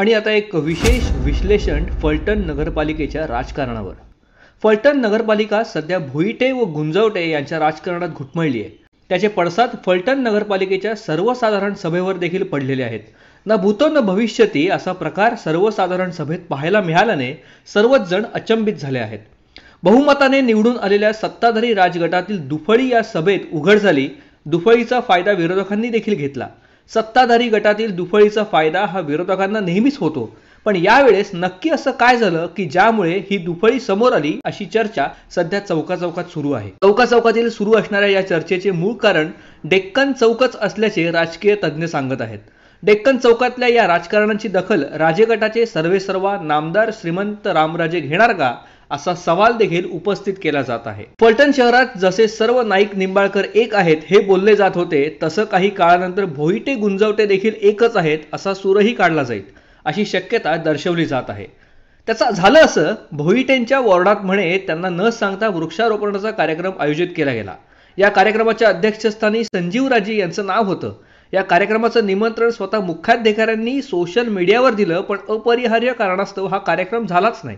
आणि आता एक विशेष विश्लेषण फलटण नगरपालिकेच्या राजकारणावर फलटण नगरपालिका सध्या भुईटे व गुंजवटे यांच्या राजकारणात घुटमळली आहे त्याचे पडसाद फलटण नगरपालिकेच्या सर्वसाधारण सभेवर देखील पडलेले आहेत ना भूत न भविष्यती असा प्रकार सर्वसाधारण सभेत पाहायला मिळाल्याने सर्वच जण अचंबित झाले आहेत बहुमताने निवडून आलेल्या सत्ताधारी राजगटातील दुफळी या सभेत उघड झाली दुफळीचा फायदा विरोधकांनी देखील घेतला सत्ताधारी गटातील दुफळीचा फायदा हा विरोधकांना नेहमीच होतो पण यावेळेस नक्की असं काय झालं की ज्यामुळे ही दुफळी समोर आली अशी चर्चा सध्या चौका चौकात सुरू आहे चौका चौकातील सुरू असणाऱ्या या चर्चेचे मूळ कारण डेक्कन चौकच असल्याचे राजकीय तज्ज्ञ सांगत आहेत डेक्कन चौकातल्या या राजकारणाची दखल राजे गटाचे सर्वेसर्वा नामदार श्रीमंत रामराजे घेणार का असा सवाल देखील उपस्थित केला जात आहे फलटण शहरात जसे सर्व नाईक निंबाळकर एक आहेत हे बोलले जात होते तसं काही काळानंतर भोईटे गुंजवटे देखील एकच आहेत असा सूरही काढला जाईल अशी शक्यता दर्शवली जात आहे त्याचा झालं असं भोईटेंच्या वॉर्डात म्हणे त्यांना न सांगता वृक्षारोपणाचा कार्यक्रम आयोजित केला गेला या कार्यक्रमाच्या अध्यक्षस्थानी संजीव राजे यांचं नाव होतं या कार्यक्रमाचं निमंत्रण स्वतः मुख्याधिकाऱ्यांनी सोशल मीडियावर दिलं पण अपरिहार्य कारणास्तव हा कार्यक्रम झालाच नाही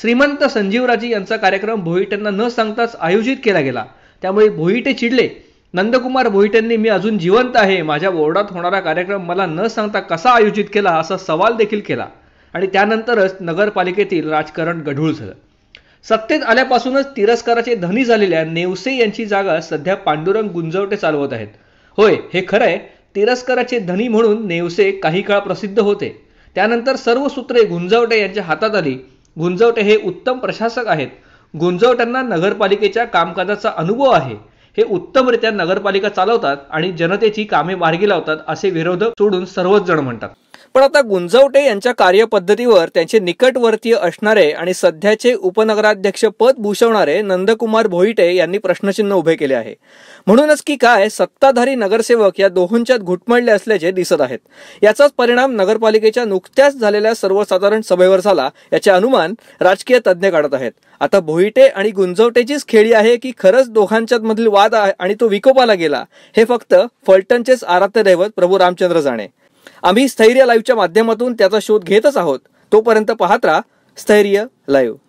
श्रीमंत संजीवराजी यांचा कार्यक्रम भोईटेंना न सांगताच आयोजित केला गेला त्यामुळे भोईटे चिडले नंदकुमार भोईटेंनी मी अजून जिवंत आहे माझ्या वॉर्डात होणारा कार्यक्रम मला न सांगता कसा आयोजित केला असा सवाल देखील केला आणि त्यानंतरच नगरपालिकेतील राजकारण गढूळ झालं सत्तेत आल्यापासूनच तिरस्काराचे धनी झालेल्या नेवसे यांची जागा सध्या पांडुरंग गुंजवटे चालवत आहेत होय हे खरंय तिरस्काराचे धनी म्हणून नेवसे काही काळ प्रसिद्ध होते त्यानंतर सर्व सूत्रे गुंजवटे यांच्या हातात आली गुंजवटे हे उत्तम प्रशासक आहेत गुंजवट्यांना नगरपालिकेच्या कामकाजाचा अनुभव आहे हे उत्तमरित्या नगरपालिका चालवतात आणि जनतेची कामे मार्गी लावतात असे विरोधक सोडून सर्वच जण म्हणतात पण आता गुंजवटे यांच्या कार्यपद्धतीवर त्यांचे निकटवर्तीय असणारे आणि सध्याचे उपनगराध्यक्ष पद भूषवणारे नंदकुमार भोईटे यांनी प्रश्नचिन्ह उभे केले आहे म्हणूनच की काय सत्ताधारी नगरसेवक या दोहोंच्यात घुटमळले असल्याचे दिसत आहेत याचाच परिणाम नगरपालिकेच्या नुकत्याच झालेल्या सर्वसाधारण सभेवर झाला याचे अनुमान राजकीय तज्ज्ञ काढत आहेत आता भोईटे आणि गुंजवटेचीच खेळी आहे की खरंच दोघांच्यात मधील वाद आहे आणि तो विकोपाला गेला हे फक्त फलटणचेच आराध्य दैवत प्रभू रामचंद्र जाणे आम्ही स्थैर्य लाईव्हच्या माध्यमातून त्याचा शोध घेतच आहोत तोपर्यंत पाहत राहा स्थैर्य लाईव्ह